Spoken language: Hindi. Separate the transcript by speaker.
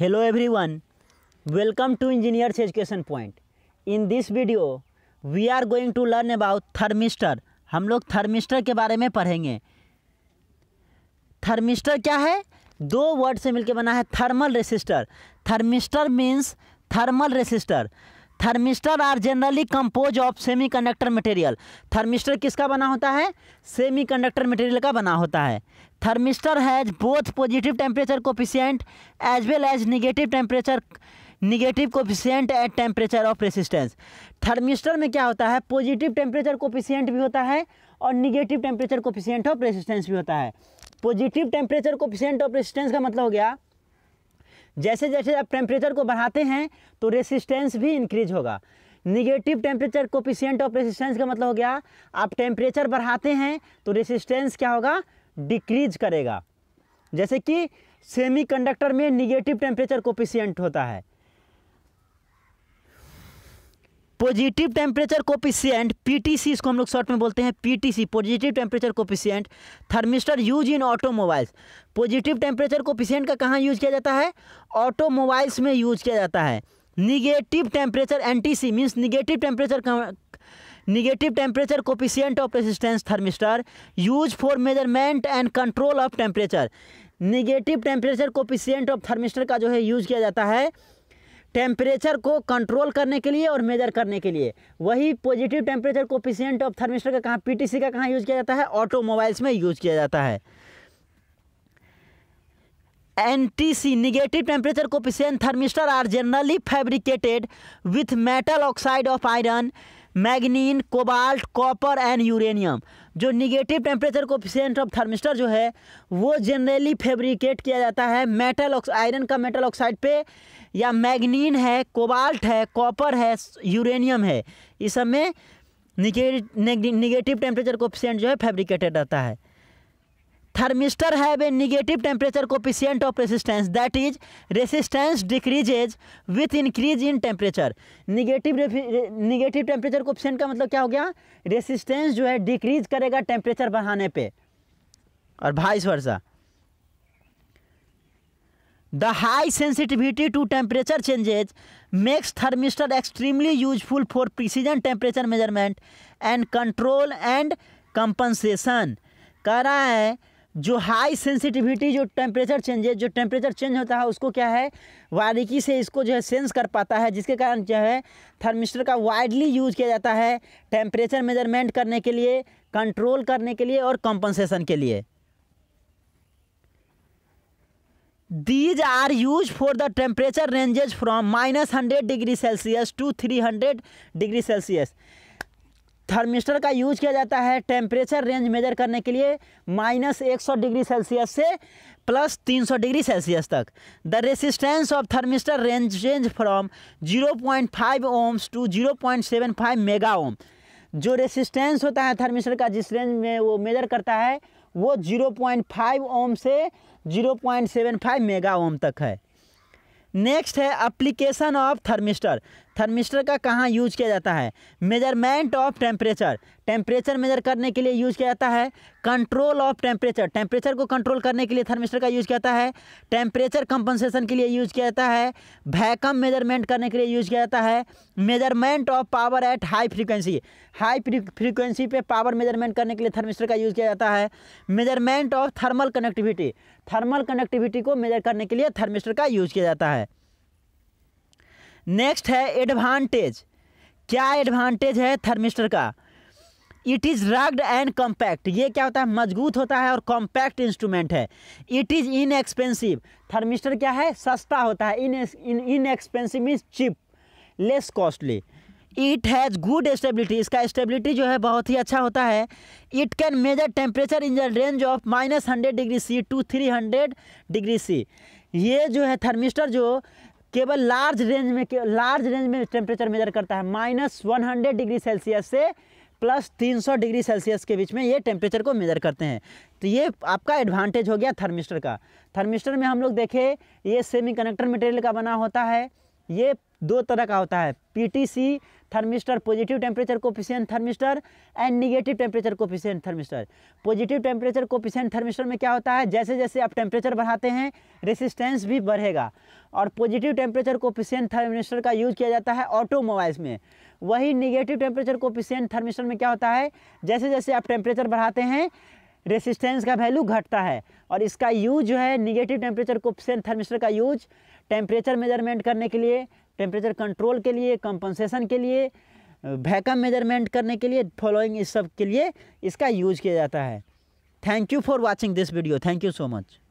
Speaker 1: hello everyone welcome to engineers education point in this video we are going to learn about thermistor हम लोग थर्मिस्टर के बारे में पढ़ेंगे थर्मिस्टर क्या है दो वर्ड से मिलकर बना है thermal resistor thermistor means thermal resistor thermistor are generally compose of semiconductor material thermistor किसका बना होता है सेमीकंडक्टर मटेरियल का बना होता है thermistor has both positive temperature coefficient as well as negative temperature negative coefficient at temperature of resistance thermistor में क्या होता है पॉजिटिव टेम्परेचर कोफिशियंट भी होता है और negative temperature coefficient of resistance भी होता है positive temperature coefficient of resistance का मतलब हो गया जैसे जैसे आप टेम्परेचर को बढ़ाते हैं तो रेसिस्टेंस भी इंक्रीज होगा negative temperature coefficient of resistance का मतलब हो गया आप टेम्परेचर बढ़ाते हैं तो रेसिस्टेंस क्या होगा डिक्रीज करेगा जैसे कि सेमीकंडक्टर में निगेटिव टेम्परेचर कोपिशियंट होता है पॉजिटिव टेम्परेचर कोपिशियंट पीटीसी इसको हम लोग शॉर्ट में बोलते हैं PTC positive temperature coefficient thermistor use in automobiles positive temperature coefficient का कहाँ यूज किया जाता है ऑटोमोबाइल्स में यूज किया जाता है negative temperature N T C means negative temperature negative temperature coefficient of resistance thermistor use for measurement and control of temperature negative temperature coefficient of thermistor का जो है यूज किया जाता है टेम्परेचर को कंट्रोल करने के लिए और मेजर करने के लिए वही positive temperature coefficient of thermistor का कहाँ पी का कहाँ यूज किया जाता है ऑटोमोबाइल्स में यूज किया जाता है N T C negative temperature coefficient thermistor are generally fabricated with metal oxide of iron manganese cobalt copper and uranium जो निगेटिव टेम्परेचर को ऑफ थर्मिस्टर जो है वो जनरली फेब्रिकेट किया जाता है मेटल आयरन का मेटल ऑक्साइड पे या मैग्नीन है कोबाल्ट है कॉपर है यूरेनियम है इस सब में निगेटिव टेम्परेचर कोफिशियंट जो है फेब्रिकेटेड रहता है thermistor have a negative temperature coefficient of resistance that is resistance decreases with increase in temperature negative negative temperature coefficient का मतलब क्या हो गया रेसिस्टेंस जो है डिक्रीज करेगा टेम्परेचर बढ़ाने पे और भाई whereas the high sensitivity to temperature changes makes thermistor extremely useful for precision temperature measurement and control and compensation कह रहा है जो हाई सेंसिटिविटी जो टेम्परेचर चेंजेस जो टेम्परेचर चेंज होता है उसको क्या है बारीकी से इसको जो है सेंस कर पाता है जिसके कारण जो है थर्मिस्टर का वाइडली यूज किया जाता है टेम्परेचर मेजरमेंट करने के लिए कंट्रोल करने के लिए और कंपनसेशन के लिए these are use for the temperature ranges from minus hundred degree Celsius to three hundred degree Celsius thermistor का यूज किया जाता है टेम्परेचर रेंज मेजर करने के लिए माइनस एक डिग्री सेल्सियस से प्लस 300 डिग्री सेल्सियस तक the resistance of thermistor range range from 0.5 ohms to 0.75 mega ohm जो रेसिस्टेंस होता है थर्मिस्टर का जिस रेंज में वो मेजर करता है वो 0.5 ओम से 0.75 मेगा ओम तक है नेक्स्ट है अप्लीकेशन ऑफ थर्मिस्टर थर्मिस्टर का कहाँ यूज किया जाता है measurement of temperature temperature measure करने के लिए यूज किया जाता है कंट्रोल ऑफ टेम्परेचर टेम्परेचर को कंट्रोल करने के लिए थर्मिस्टर का यूज किया जाता है टेम्परेचर कंपनसेशन के लिए यूज किया जाता है वैकम मेजरमेंट करने के लिए यूज किया जाता है measurement of power at high frequency high frequency पे पावर मेजरमेंट करने के लिए थर्मिस्टर का यूज किया जाता है measurement of thermal connectivity thermal connectivity को मेजर करने के लिए थर्मिस्टर का यूज किया जाता है नेक्स्ट है एडवांटेज क्या एडवांटेज है थर्मिस्टर का it is rugged and compact ये क्या होता है मजबूत होता है और कॉम्पैक्ट इंस्ट्रूमेंट है इट इज़ इनएक्सपेंसिव थर्मिस्टर क्या है सस्ता होता है in inexpensive means cheap less costly it has good stability इसका स्टेबिलिटी जो है बहुत ही अच्छा होता है it can measure temperature in the range of minus hundred degree C to three hundred degree C ये जो है थर्मिस्टर जो केवल लार्ज रेंज में लार्ज रेंज में टेम्परेचर मेजर करता है minus one hundred degree Celsius से प्लस तीन सौ डिग्री सेल्सियस के बीच में ये टेम्परेचर को मेज़र करते हैं तो ये आपका एडवांटेज हो गया थर्मिस्टर का थर्मिस्टर में हम लोग देखें ये सेमी कनेक्टर मटेरियल का बना होता है ये दो तरह का होता है PTC thermistor positive temperature coefficient thermistor and negative temperature coefficient thermistor positive temperature coefficient thermistor में क्या होता है जैसे जैसे आप टेम्परेचर बढ़ाते हैं रेसिस्टेंस भी बढ़ेगा और पॉजिटिव टेम्परेचर कोफिशियंट थर्मिस्टर का यूज किया जाता है ऑटोमोबाइल्स में वही निगेटिव टेम्परेचर कोफिशियंट थर्मिस्टर में क्या होता है जैसे जैसे आप टेम्परेचर बढ़ाते हैं रेसिस्टेंस का वैल्यू घटता है और इसका यूज जो है निगेटिव टेम्परेचर कोप्सेन थर्मिस्टर का यूज टेम्परेचर मेजरमेंट करने के लिए टेम्परेचर कंट्रोल के लिए कंपनसेशन के लिए वैकम मेजरमेंट करने के लिए फॉलोइंग इस सब के लिए इसका यूज किया जाता है thank you for watching this video thank you so much